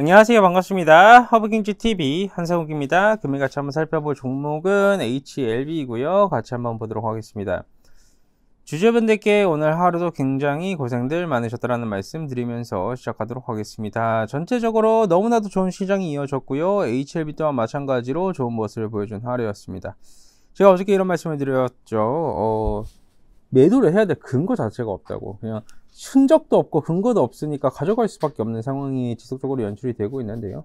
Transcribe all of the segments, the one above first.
안녕하세요 반갑습니다 허브경제TV 한상욱입니다 금일 같이 한번 살펴볼 종목은 HLB이고요 같이 한번 보도록 하겠습니다 주주분들께 오늘 하루도 굉장히 고생들 많으셨다는 말씀 드리면서 시작하도록 하겠습니다 전체적으로 너무나도 좋은 시장이 이어졌고요 HLB 또한 마찬가지로 좋은 모습을 보여준 하루였습니다 제가 어저께 이런 말씀을 드렸죠 어, 매도를 해야 될 근거 자체가 없다고 그냥 흔적도 없고 근거도 없으니까 가져갈 수밖에 없는 상황이 지속적으로 연출이 되고 있는데요.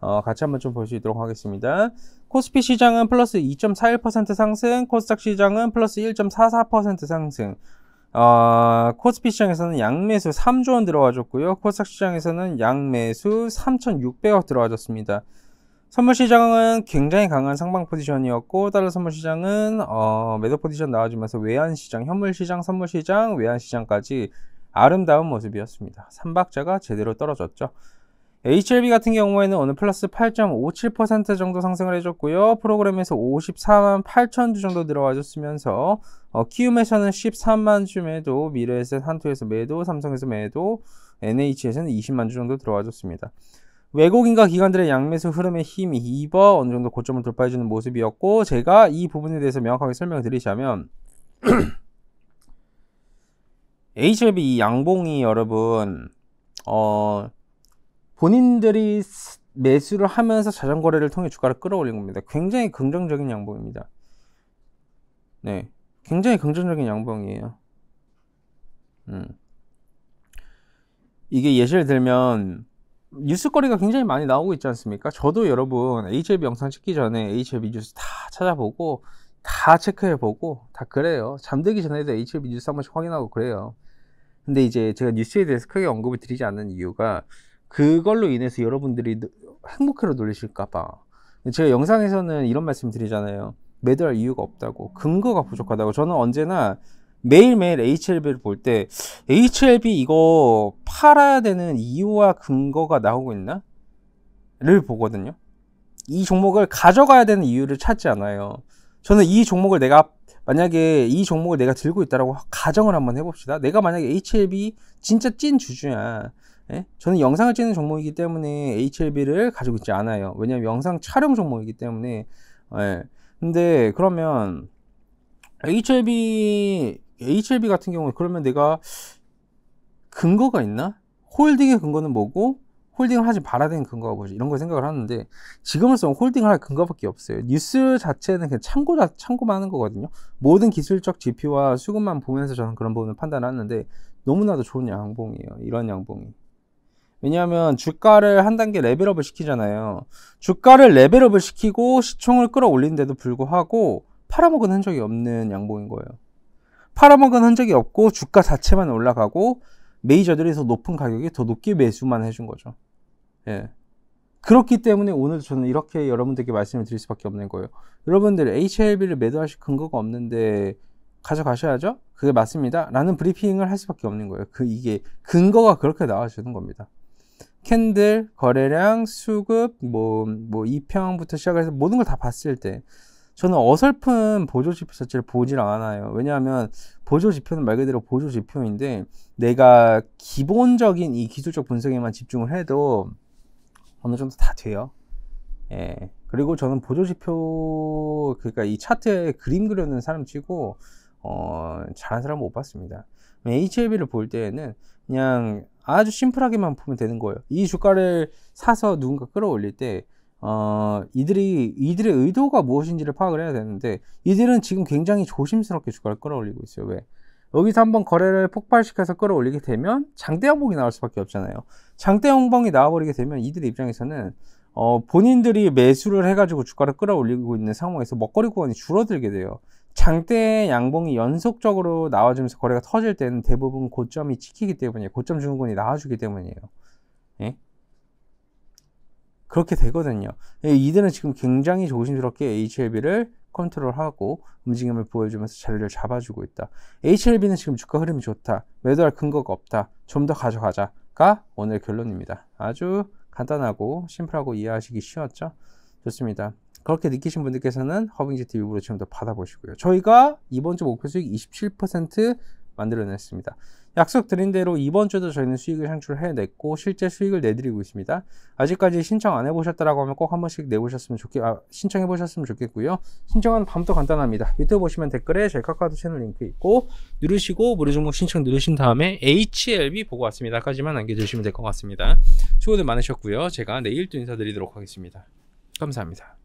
어, 같이 한번 좀볼수 있도록 하겠습니다. 코스피 시장은 플러스 2.41% 상승, 코스닥 시장은 플러스 1.44% 상승, 어, 코스피 시장에서는 양매수 3조 원 들어와줬고요. 코스닥 시장에서는 양매수 3,600억 들어와줬습니다. 선물 시장은 굉장히 강한 상방 포지션이었고 달러 선물 시장은 어, 매도 포지션 나와주면서 외환 시장, 현물 시장, 선물 시장, 외환 시장까지 아름다운 모습이었습니다. 3박자가 제대로 떨어졌죠. HLB 같은 경우에는 오늘 플러스 8.57% 정도 상승을 해줬고요. 프로그램에서 54만 8천 주 정도 들어와줬으면서 어, 키움에서는 13만 줌에도 미래에셋 한투에서 매도, 삼성에서 매도, NH에서는 20만 주 정도 들어와줬습니다. 외국인과 기관들의 양매수 흐름의 힘이 입어 어느 정도 고점을 돌파해주는 모습이었고 제가 이 부분에 대해서 명확하게 설명을 드리자면 HLB 양봉이 여러분 어 본인들이 매수를 하면서 자전거래를 통해 주가를 끌어올린 겁니다. 굉장히 긍정적인 양봉입니다. 네, 굉장히 긍정적인 양봉이에요. 음. 이게 예시를 들면 뉴스거리가 굉장히 많이 나오고 있지 않습니까? 저도 여러분 HLB 영상 찍기 전에 HLB 뉴스 다 찾아보고 다 체크해보고 다 그래요. 잠들기 전에도 HLB 뉴스 한 번씩 확인하고 그래요. 근데 이제 제가 뉴스에 대해서 크게 언급을 드리지 않는 이유가 그걸로 인해서 여러분들이 행복해로 놀리실까봐. 제가 영상에서는 이런 말씀 드리잖아요. 매도할 이유가 없다고. 근거가 부족하다고. 저는 언제나 매일매일 HLB를 볼 때 HLB 이거 팔아야 되는 이유와 근거가 나오고 있나? 를 보거든요. 이 종목을 가져가야 되는 이유를 찾지 않아요. 저는 이 종목을 내가 만약에 이 종목을 내가 들고 있다라고 가정을 한번 해봅시다. 내가 만약에 HLB 진짜 찐 주주야. 예? 저는 영상을 찍는 종목이기 때문에 HLB를 가지고 있지 않아요. 왜냐면 영상 촬영 종목이기 때문에. 예. 근데 그러면 HLB HLB 같은 경우는 그러면 내가 근거가 있나? 홀딩의 근거는 뭐고 홀딩을 하지 말아야 되는 근거가 뭐지? 이런 걸 생각을 하는데 지금은로 홀딩을 할 근거밖에 없어요. 뉴스 자체는 그냥 참고 자, 참고만 하는 거거든요. 모든 기술적 지표와 수급만 보면서 저는 그런 부분을 판단하는데 너무나도 좋은 양봉이에요. 이런 양봉이. 왜냐하면 주가를 한 단계 레벨업을 시키잖아요. 주가를 레벨업을 시키고 시총을 끌어올린데도 불구하고 팔아먹은 흔적이 없는 양봉인 거예요. 팔아먹은 흔적이 없고 주가 자체만 올라가고 메이저들에서 높은 가격에 더 높게 매수만 해준 거죠. 예. 그렇기 때문에 오늘 저는 이렇게 여러분들께 말씀을 드릴 수밖에 없는 거예요. 여러분들 HLB를 매도하실 근거가 없는데 가져가셔야죠. 그게 맞습니다. 라는 브리핑을 할 수밖에 없는 거예요. 그 이게 근거가 그렇게 나와주는 겁니다. 캔들, 거래량, 수급, 뭐, 뭐, 이평부터 시작해서 모든 걸 다 봤을 때, 저는 어설픈 보조 지표 자체를 보질 않아요. 왜냐하면 보조 지표는 말 그대로 보조 지표인데, 내가 기본적인 이 기술적 분석에만 집중을 해도, 어느 정도 다 돼요. 예. 그리고 저는 보조지표, 그니까이 차트에 그림 그려는 사람 치고, 어, 잘한 사람 못 봤습니다. HLB를 볼 때에는 그냥 아주 심플하게만 보면 되는 거예요. 이 주가를 사서 누군가 끌어올릴 때, 어, 이들이, 이들의 의도가 무엇인지를 파악을 해야 되는데, 이들은 지금 굉장히 조심스럽게 주가를 끌어올리고 있어요. 왜? 여기서 한번 거래를 폭발시켜서 끌어올리게 되면 장대형봉이 나올 수밖에 없잖아요. 장대형봉이 나와버리게 되면 이들 입장에서는 어, 본인들이 매수를 해가지고 주가를 끌어올리고 있는 상황에서 먹거리 구간이 줄어들게 돼요. 장대 양봉이 연속적으로 나와주면서 거래가 터질 때는 대부분 고점이 찍히기 때문에 고점 중후군이 나와주기 때문이에요. 예? 그렇게 되거든요. 예, 이들은 지금 굉장히 조심스럽게 HLB를 컨트롤하고 움직임을 보여주면서 자리를 잡아주고 있다. HLB는 지금 주가 흐름이 좋다. 매도할 근거가 없다. 좀 더 가져가자가 오늘 결론입니다. 아주 간단하고 심플하고 이해하시기 쉬웠죠? 좋습니다. 그렇게 느끼신 분들께서는 허빙지 t v 부로 지금도 받아보시고요. 저희가 이번 주 목표 수익 27% 만들어냈습니다. 약속드린 대로 이번 주도 저희는 수익을 창출해냈고 실제 수익을 내드리고 있습니다. 아직까지 신청 안 해보셨다라고 하면 꼭 한 번씩 내보셨으면 좋겠, 아, 신청해보셨으면 좋겠고요. 신청은 밤도 간단합니다. 유튜브 보시면 댓글에 저희 카카오톡 채널 링크 있고 누르시고 무료 종목 신청 누르신 다음에 HLB 보고 왔습니다까지만 남겨주시면 될 것 같습니다. 수고들 많으셨고요. 제가 내일 또 인사드리도록 하겠습니다. 감사합니다.